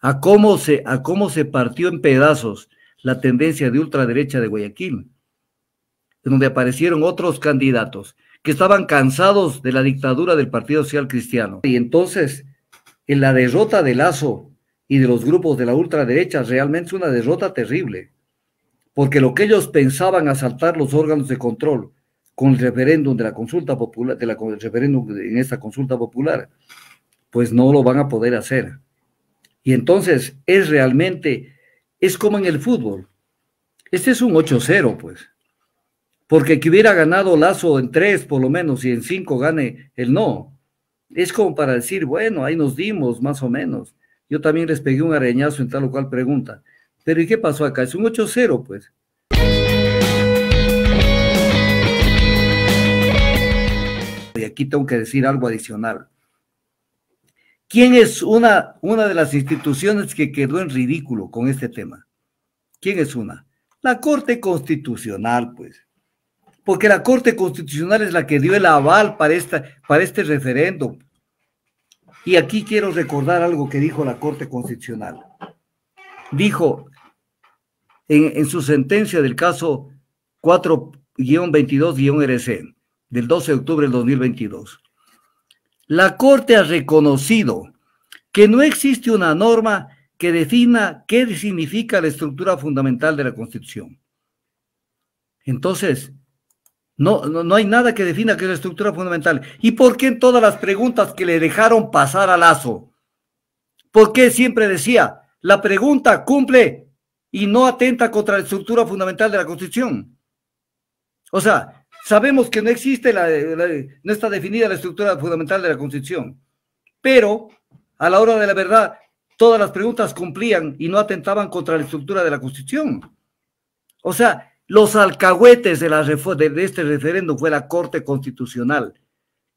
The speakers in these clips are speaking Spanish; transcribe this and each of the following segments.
a cómo se, a cómo se partió en pedazos la tendencia de ultraderecha de Guayaquil, en donde aparecieron otros candidatos que estaban cansados de la dictadura del Partido Social Cristiano. Y entonces, en la derrota de Lazo y de los grupos de la ultraderecha, realmente es una derrota terrible, porque lo que ellos pensaban asaltar los órganos de control con el referéndum de la consulta popular, de la, referéndum en esta consulta popular, pues no lo van a poder hacer. Y entonces es realmente, es como en el fútbol. Este es un 8-0, pues. Porque que hubiera ganado Lazo en 3 por lo menos y en 5 gane el no. Es como para decir, bueno, ahí nos dimos más o menos. Yo también les pegué un arañazo en tal o cual pregunta. Pero ¿y qué pasó acá? Es un 8-0, pues. Y aquí tengo que decir algo adicional. ¿Quién es una, una de las instituciones que quedó en ridículo con este tema? ¿Quién es una? La Corte Constitucional, pues. Porque la Corte Constitucional es la que dio el aval para, esta, para este referéndum. Y aquí quiero recordar algo que dijo la Corte Constitucional. Dijo en, en su sentencia del caso 4-22-RC del 12 de octubre del 2022 la Corte ha reconocido que no existe una norma que defina qué significa la estructura fundamental de la Constitución. Entonces, no, hay nada que defina qué es la estructura fundamental. ¿Y por qué en todas las preguntas que le dejaron pasar a Lazo? ¿Por qué siempre decía, la pregunta cumple y no atenta contra la estructura fundamental de la Constitución? O sea, Sabemos que no existe, no está definida la estructura fundamental de la Constitución, pero a la hora de la verdad, todas las preguntas cumplían y no atentaban contra la estructura de la Constitución. O sea, los alcahuetes de, la, de este referendo fue la Corte Constitucional,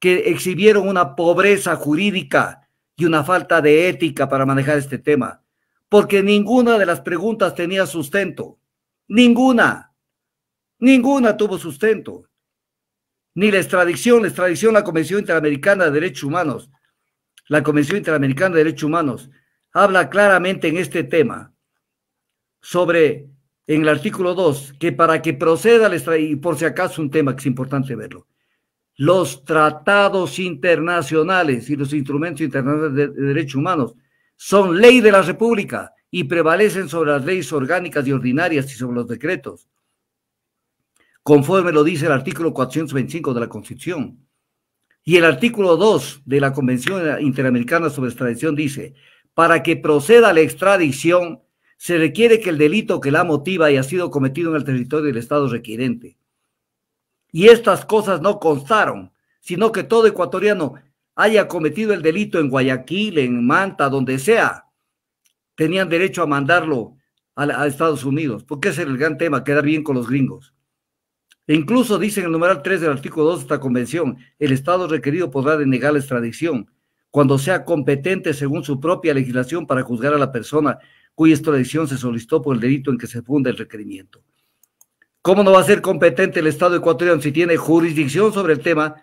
que exhibieron una pobreza jurídica y una falta de ética para manejar este tema, porque ninguna de las preguntas tenía sustento, ninguna, ninguna tuvo sustento ni la extradición, la extradición, la Convención Interamericana de Derechos Humanos, la Convención Interamericana de Derechos Humanos, habla claramente en este tema sobre, en el artículo 2, que para que proceda la extradición, y por si acaso un tema que es importante verlo, los tratados internacionales y los instrumentos internacionales de derechos humanos son ley de la República y prevalecen sobre las leyes orgánicas y ordinarias y sobre los decretos conforme lo dice el artículo 425 de la Constitución. Y el artículo 2 de la Convención Interamericana sobre Extradición dice, para que proceda la extradición, se requiere que el delito que la motiva haya sido cometido en el territorio del Estado requerente. Y estas cosas no constaron, sino que todo ecuatoriano haya cometido el delito en Guayaquil, en Manta, donde sea, tenían derecho a mandarlo a, a Estados Unidos, porque ese era el gran tema, quedar bien con los gringos. E incluso dice en el numeral 3 del artículo 2 de esta convención, el Estado requerido podrá denegar la extradición cuando sea competente según su propia legislación para juzgar a la persona cuya extradición se solicitó por el delito en que se funda el requerimiento. ¿Cómo no va a ser competente el Estado ecuatoriano si tiene jurisdicción sobre el tema?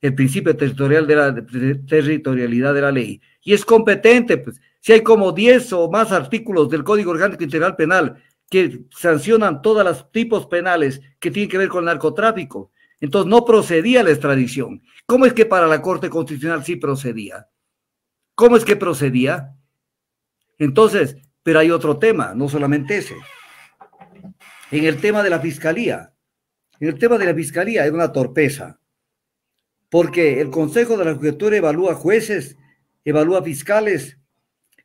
El principio territorial de la territorialidad de la ley. Y es competente, pues, si hay como 10 o más artículos del Código Orgánico Integral Penal que sancionan todos los tipos penales que tienen que ver con el narcotráfico. Entonces no procedía la extradición. ¿Cómo es que para la Corte Constitucional sí procedía? ¿Cómo es que procedía? Entonces, pero hay otro tema, no solamente ese. En el tema de la Fiscalía, en el tema de la Fiscalía es una torpeza, porque el Consejo de la Judicatura evalúa jueces, evalúa fiscales,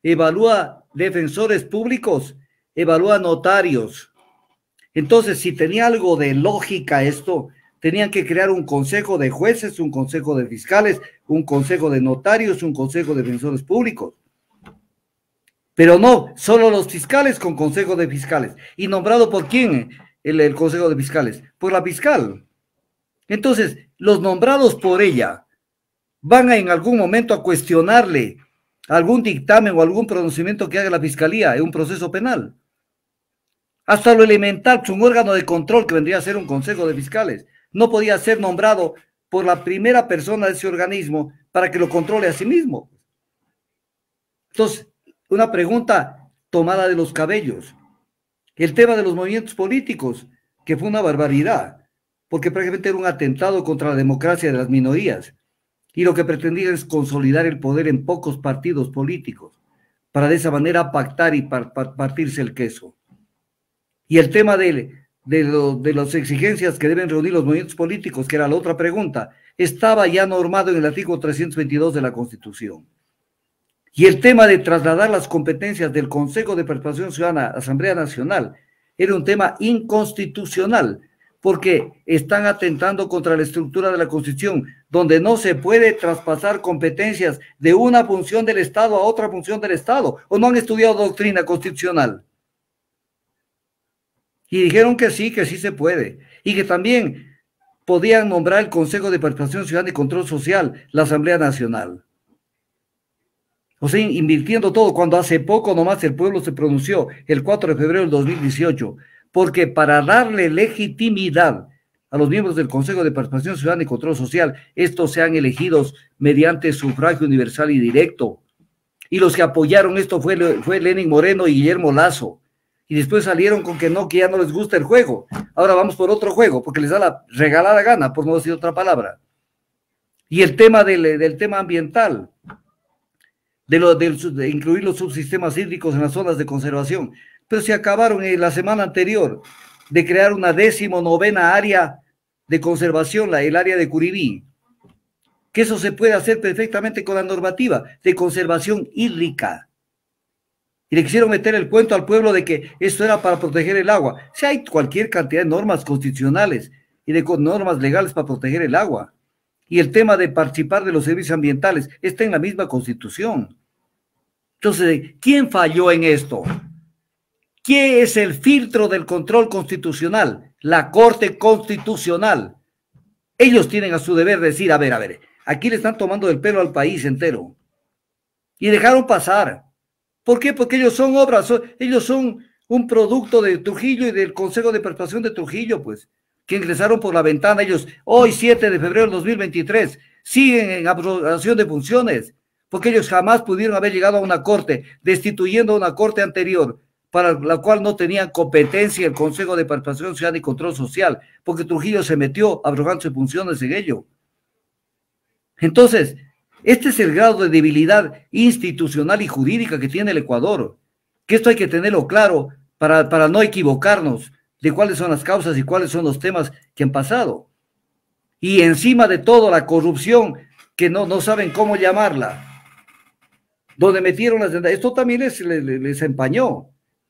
evalúa defensores públicos evalúa notarios. Entonces, si tenía algo de lógica esto, tenían que crear un consejo de jueces, un consejo de fiscales, un consejo de notarios, un consejo de defensores públicos. Pero no, solo los fiscales con consejo de fiscales. ¿Y nombrado por quién eh? el, el consejo de fiscales? Por la fiscal. Entonces, los nombrados por ella van a, en algún momento a cuestionarle algún dictamen o algún pronunciamiento que haga la fiscalía en un proceso penal. Hasta lo elemental, pues, un órgano de control que vendría a ser un consejo de fiscales, no podía ser nombrado por la primera persona de ese organismo para que lo controle a sí mismo. Entonces, una pregunta tomada de los cabellos. El tema de los movimientos políticos, que fue una barbaridad, porque prácticamente era un atentado contra la democracia de las minorías. Y lo que pretendía es consolidar el poder en pocos partidos políticos, para de esa manera pactar y partirse el queso. Y el tema de, las exigencias que deben reunir los movimientos políticos, que era la otra pregunta, estaba ya normado en el artículo 322 de la Constitución. Y el tema de trasladar las competencias del Consejo de Participación Ciudadana a la Asamblea Nacional era un tema inconstitucional, porque están atentando contra la estructura de la Constitución, donde no se puede traspasar competencias de una función del Estado a otra función del Estado, o no han estudiado doctrina constitucional. Y dijeron que sí, que sí se puede. Y que también podían nombrar el Consejo de Participación Ciudadana y Control Social, la Asamblea Nacional. O sea, invirtiendo todo, cuando hace poco nomás el pueblo se pronunció, el 4 de febrero del 2018, porque para darle legitimidad a los miembros del Consejo de Participación Ciudadana y Control Social, estos sean elegidos mediante sufragio universal y directo. Y los que apoyaron esto fue, fue Lenin Moreno y Guillermo Lazo y después salieron con que no, que ya no les gusta el juego. Ahora vamos por otro juego, porque les da la regalada gana, por no decir otra palabra. Y el tema del, tema ambiental, de, lo, de, incluir los subsistemas hídricos en las zonas de conservación. Pero se acabaron en la semana anterior de crear una décimo novena área de conservación, la, el área de Curibí, que eso se puede hacer perfectamente con la normativa de conservación hídrica y le quisieron meter el cuento al pueblo de que esto era para proteger el agua. Si hay cualquier cantidad de normas constitucionales y de normas legales para proteger el agua. Y el tema de participar de los servicios ambientales está en la misma constitución. Entonces, ¿quién falló en esto? ¿Qué es el filtro del control constitucional? La Corte Constitucional. Ellos tienen a su deber decir, a ver, a ver, aquí le están tomando el pelo al país entero. Y dejaron pasar. ¿Por qué? Porque ellos son obras, ellos son un producto de Trujillo y del Consejo de Persuasión de Trujillo, pues, que ingresaron por la ventana ellos hoy, 7 de febrero del 2023, siguen en abrogación de funciones, porque ellos jamás pudieron haber llegado a una corte, destituyendo a una corte anterior, para la cual no tenían competencia el Consejo de Participación Social y Control Social, porque Trujillo se metió abrogando sus funciones en ello. Entonces, este es el grado de debilidad institucional y jurídica que tiene el Ecuador. Que esto hay que tenerlo claro para, no equivocarnos de cuáles son las causas y cuáles son los temas que han pasado. Y encima de todo la corrupción, que no, no saben cómo llamarla, donde metieron las... Esto también les, empañó.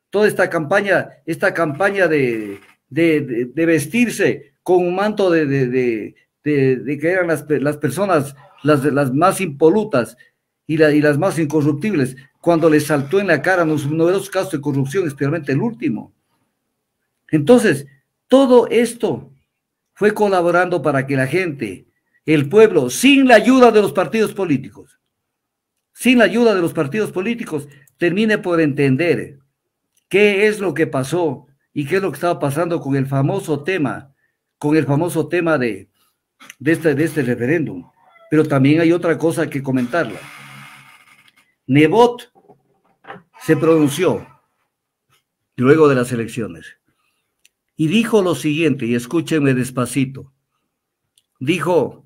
Toda esta campaña, esta campaña de, vestirse con un manto de, de que eran las, las personas las, las más impolutas y, las más incorruptibles, cuando le saltó en la cara los numerosos casos de corrupción, especialmente el último. Entonces, todo esto fue colaborando para que la gente, el pueblo, sin la ayuda de los partidos políticos, sin la ayuda de los partidos políticos, termine por entender qué es lo que pasó y qué es lo que estaba pasando con el famoso tema, con el famoso tema de, de este, de este referéndum. Pero también hay otra cosa que comentarla. Nebot se pronunció luego de las elecciones y dijo lo siguiente, y escúchenme despacito. Dijo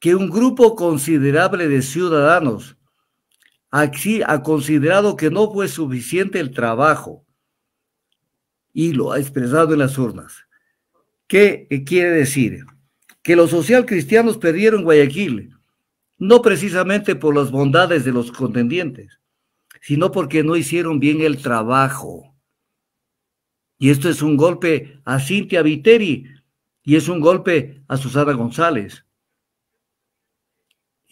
que un grupo considerable de ciudadanos ha considerado que no fue suficiente el trabajo y lo ha expresado en las urnas. ¿Qué quiere decir? que los socialcristianos perdieron Guayaquil, no precisamente por las bondades de los contendientes, sino porque no hicieron bien el trabajo. Y esto es un golpe a Cintia Viteri y es un golpe a Susana González.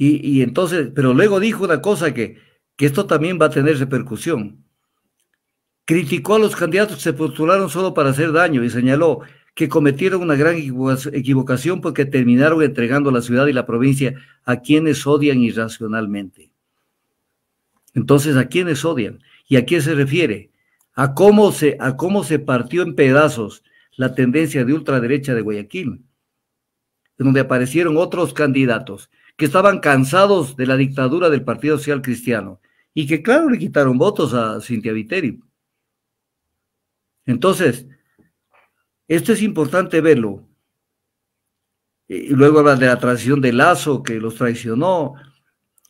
Y, entonces, pero luego dijo una cosa que, que esto también va a tener repercusión. Criticó a los candidatos que se postularon solo para hacer daño y señaló, que cometieron una gran equivocación porque terminaron entregando la ciudad y la provincia a quienes odian irracionalmente. Entonces, ¿a quiénes odian? ¿Y a qué se refiere? A cómo se, a cómo se partió en pedazos la tendencia de ultraderecha de Guayaquil, donde aparecieron otros candidatos que estaban cansados de la dictadura del Partido Social Cristiano y que, claro, le quitaron votos a Cintia Viteri. Entonces, esto es importante verlo. Eh, y luego habla de la transición de Lazo, que los traicionó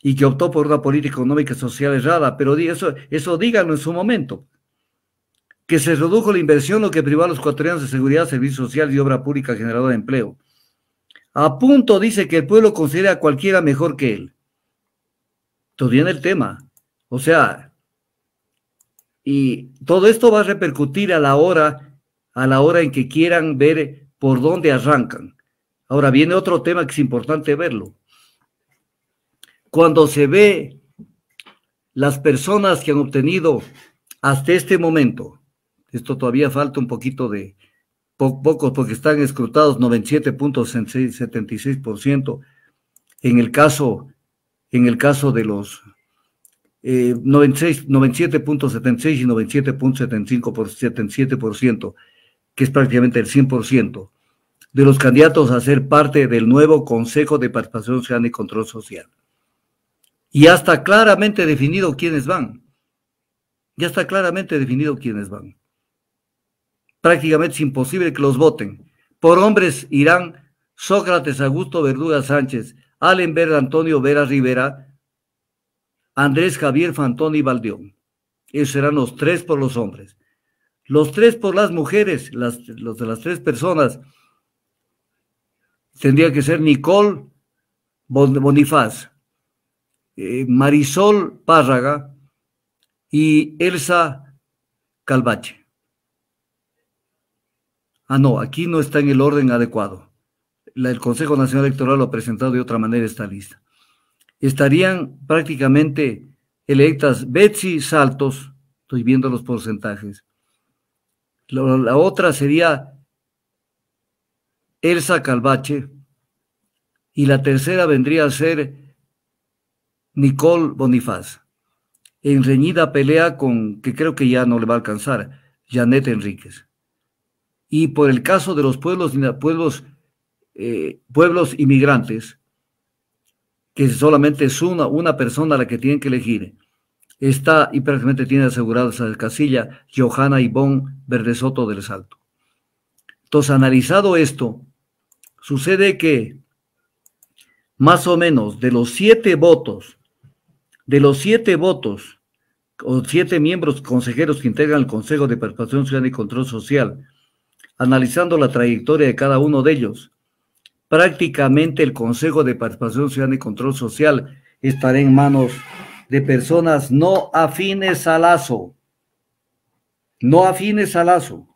y que optó por una política económica y social errada, pero eso, eso díganlo en su momento. Que se redujo la inversión, lo que privó a los ecuatorianos de seguridad, servicio social y obra pública generadora de empleo. A punto dice que el pueblo considera a cualquiera mejor que él. todavía en el tema. O sea, y todo esto va a repercutir a la hora a la hora en que quieran ver por dónde arrancan. Ahora viene otro tema que es importante verlo. Cuando se ve las personas que han obtenido hasta este momento, esto todavía falta un poquito de pocos porque están escrutados 97.76% en el caso en el caso de los eh, 97.76 y 97.75% que es prácticamente el 100%, de los candidatos a ser parte del nuevo Consejo de Participación Social y Control Social. Y ya está claramente definido quiénes van. Ya está claramente definido quiénes van. Prácticamente es imposible que los voten. Por hombres irán Sócrates Augusto Verduga Sánchez, Verde, Antonio Vera Rivera, Andrés Javier y Valdeón. Esos serán los tres por los hombres los tres por las mujeres, las, los de las tres personas, tendría que ser Nicole Bonifaz, eh, Marisol Párraga y Elsa Calvache. Ah, no, aquí no está en el orden adecuado. el Consejo Nacional Electoral lo ha presentado de otra manera esta lista. Estarían prácticamente electas Betsy Saltos, estoy viendo los porcentajes, la, otra sería Elsa Calvache. Y la tercera vendría a ser Nicole Bonifaz. En reñida pelea con, que creo que ya no le va a alcanzar, Janet Enríquez. Y por el caso de los pueblos, pueblos, eh, pueblos inmigrantes, que solamente es una, una persona la que tienen que elegir, está y prácticamente tiene asegurada esa casilla Johanna Verde Verdesoto del Salto. Entonces, analizado esto, sucede que más o menos de los siete votos, de los siete votos, o siete miembros consejeros que integran el Consejo de Participación Ciudadana y Control Social, analizando la trayectoria de cada uno de ellos, prácticamente el Consejo de Participación Ciudadana y Control Social estará en manos de personas no afines al lazo, no afines al lazo,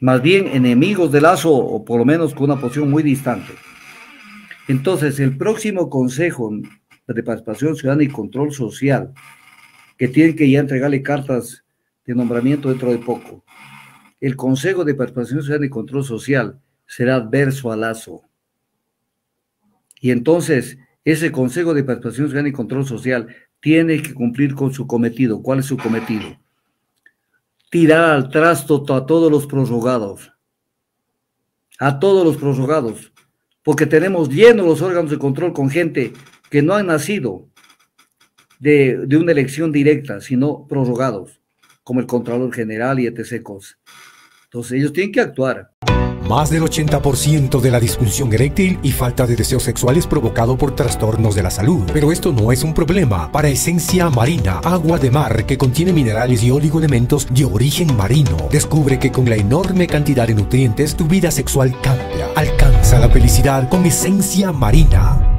más bien enemigos del lazo o por lo menos con una posición muy distante. Entonces, el próximo Consejo de Participación Ciudadana y Control Social, que tiene que ya entregarle cartas de nombramiento dentro de poco, el Consejo de Participación Ciudadana y Control Social será adverso al lazo. Y entonces, ese Consejo de Participación Ciudadana y Control Social tiene que cumplir con su cometido. ¿Cuál es su cometido? Tirar al trasto a todos los prorrogados. A todos los prorrogados. Porque tenemos llenos los órganos de control con gente que no han nacido de, una elección directa, sino prorrogados, como el Contralor General y etc. Entonces ellos tienen que actuar. Más del 80% de la disfunción eréctil y falta de deseos sexuales es provocado por trastornos de la salud. Pero esto no es un problema. Para esencia marina, agua de mar que contiene minerales y oligoelementos de origen marino, descubre que con la enorme cantidad de nutrientes tu vida sexual cambia. Alcanza la felicidad con esencia marina.